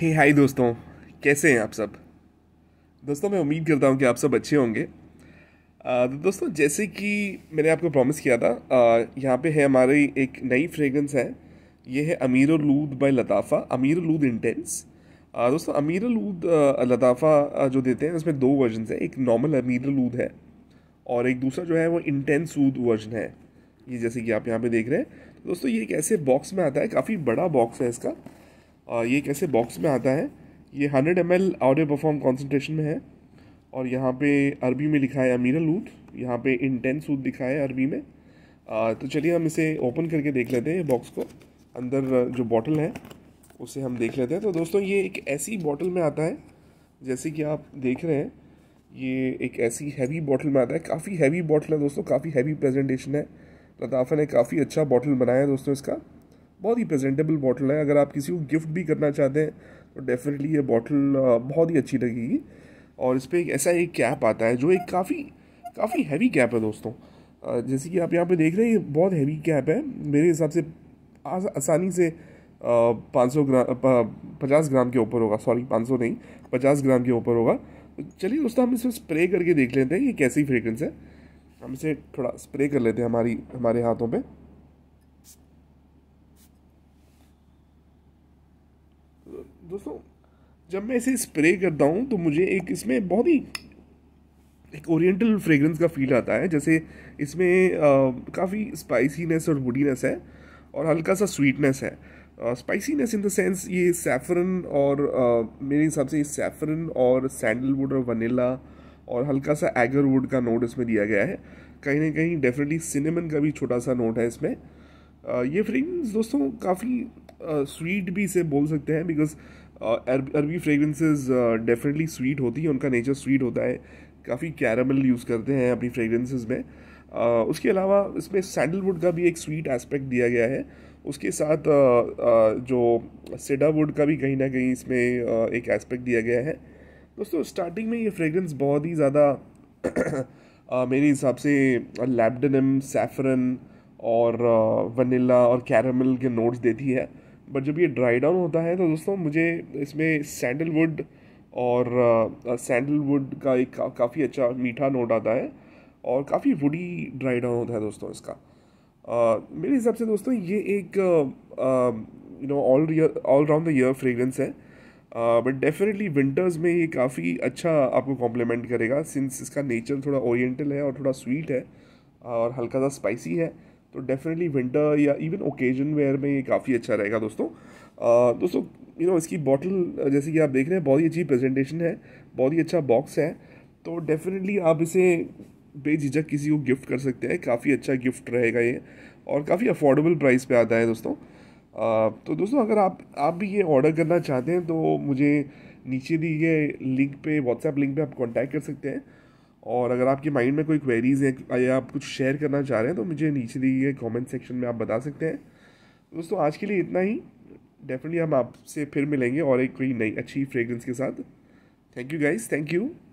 हे hey, हाय दोस्तों कैसे हैं आप सब दोस्तों मैं उम्मीद करता हूँ कि आप सब अच्छे होंगे तो दोस्तों जैसे कि मैंने आपको प्रॉमिस किया था यहाँ पे है हमारी एक नई फ्रेगरेंस है ये है अमीर लूद बाय लताफ़ा अमीर लूद इंटेंस दोस्तों अमीर लूद लताफ़ा जो देते हैं उसमें दो वर्जन है एक नॉर्मल अमीर लूद है और एक दूसरा जो है वो इंटेंस लूद वर्जन है ये जैसे कि आप यहाँ पर देख रहे हैं तो दोस्तों ये एक ऐसे बॉक्स में आता है काफ़ी बड़ा बॉक्स है इसका ये कैसे बॉक्स में आता है ये हंड्रेड एम एल ऑडियो परफॉर्म कॉन्सेंट्रेशन में है और यहाँ पे अरबी में लिखा है अमीरल लूट यहाँ पे इंटेंस ऊद दिखा है अरबी में आ, तो चलिए हम इसे ओपन करके देख लेते हैं ये बॉक्स को अंदर जो बॉटल है उसे हम देख लेते हैं तो दोस्तों ये एक ऐसी बॉटल में आता है जैसे कि आप देख रहे हैं ये एक ऐसी हैवी बॉटल में आता है काफ़ी हैवी बॉटल है दोस्तों काफ़ी हैवी प्रेजेंटेशन है लताफ़ा ने काफ़ी अच्छा बॉटल बनाया है दोस्तों इसका बहुत ही प्रेजेंटेबल बॉटल है अगर आप किसी को गिफ्ट भी करना चाहते हैं तो डेफिनेटली ये बॉटल बहुत ही अच्छी लगेगी और इस पर एक ऐसा एक कैप आता है जो एक काफ़ी काफ़ी हैवी कैप है दोस्तों जैसे कि आप यहाँ पे देख रहे हैं ये बहुत हैवी कैप है मेरे हिसाब से आसानी से पाँच सौ ग्राम पचास ग्राम के ऊपर होगा सॉरी पाँच सौ नहीं पचास ग्राम के ऊपर होगा चलिए दोस्तों हम इसे स्प्रे करके देख लेते हैं ये कैसी फ्रेगरेंस है हम इसे थोड़ा स्प्रे कर लेते हैं हमारी हमारे हाथों पर दोस्तों जब मैं इसे स्प्रे करता हूँ तो मुझे एक इसमें बहुत ही एक ओरिएंटल फ्रेगरेंस का फील आता है जैसे इसमें काफ़ी स्पाइसीनेस और वुडीनेस है और हल्का सा स्वीटनेस है स्पाइसीनेस इन द सेंस ये सैफरन और आ, मेरे हिसाब से सैफरन और सैंडलवुड और वनीला और हल्का सा एगरवुड का नोट इसमें दिया गया है कहीं ना कहीं डेफिनेटली सिनेमन का भी छोटा सा नोट है इसमें आ, ये फ्रेगरेंस दोस्तों काफ़ी स्वीट uh, भी इसे बोल सकते हैं बिकॉज uh, अरबी फ्रेगरेंसेज डेफिनेटली स्वीट होती है उनका नेचर स्वीट होता है काफ़ी कैरामल यूज़ करते हैं अपनी फ्रेगरेंसेज में uh, उसके अलावा इसमें सैंडलवुड का भी एक स्वीट एस्पेक्ट दिया गया है उसके साथ uh, uh, जो सेडावुड का भी कहीं ना कहीं इसमें uh, एक एस्पेक्ट दिया गया है दोस्तों स्टार्टिंग में ये फ्रेगरेंस बहुत ही ज़्यादा मेरे हिसाब से लैबडनम uh, और वनीला और कैरमल के नोट्स देती है बट जब ये ड्राई डाउन होता है तो दोस्तों मुझे इसमें सैंडलवुड और सैंडलवुड का एक का, काफ़ी अच्छा मीठा नोट आता है और काफ़ी वुडी ड्राई डाउन होता है दोस्तों इसका आ, मेरे हिसाब से दोस्तों ये एक you know all all round the year fragrance है बट डेफिनेटली विंटर्स में ये काफ़ी अच्छा आपको कॉम्प्लीमेंट करेगा सिंस इसका नेचर थोड़ा ओरिएंटल है और थोड़ा स्वीट है और हल्का सा स्पाइसी है तो डेफिनेटली विंटर या इवन ओकेजन वेयर में ये काफ़ी अच्छा रहेगा दोस्तों आ, दोस्तों यू you नो know, इसकी बॉटल जैसे कि आप देख रहे हैं बहुत ही अच्छी प्रेजेंटेशन है बहुत ही अच्छा बॉक्स है तो डेफिनेटली आप इसे बेझिझक किसी को गिफ्ट कर सकते हैं काफ़ी अच्छा गिफ्ट रहेगा ये और काफ़ी अफोर्डेबल प्राइस पे आता है दोस्तों आ, तो दोस्तों अगर आप आप भी ये ऑर्डर करना चाहते हैं तो मुझे नीचे दिए गए लिंक पे व्हाट्सएप लिंक पे आप कांटेक्ट कर सकते हैं और अगर आपके माइंड में कोई क्वेरीज हैं या आप कुछ शेयर करना चाह रहे हैं तो मुझे नीचे दिए गए कॉमेंट सेक्शन में आप बता सकते हैं दोस्तों आज के लिए इतना ही डेफिनेटली हम आपसे फिर मिलेंगे और एक कोई नई अच्छी फ्रेगरेंस के साथ thank you guys thank you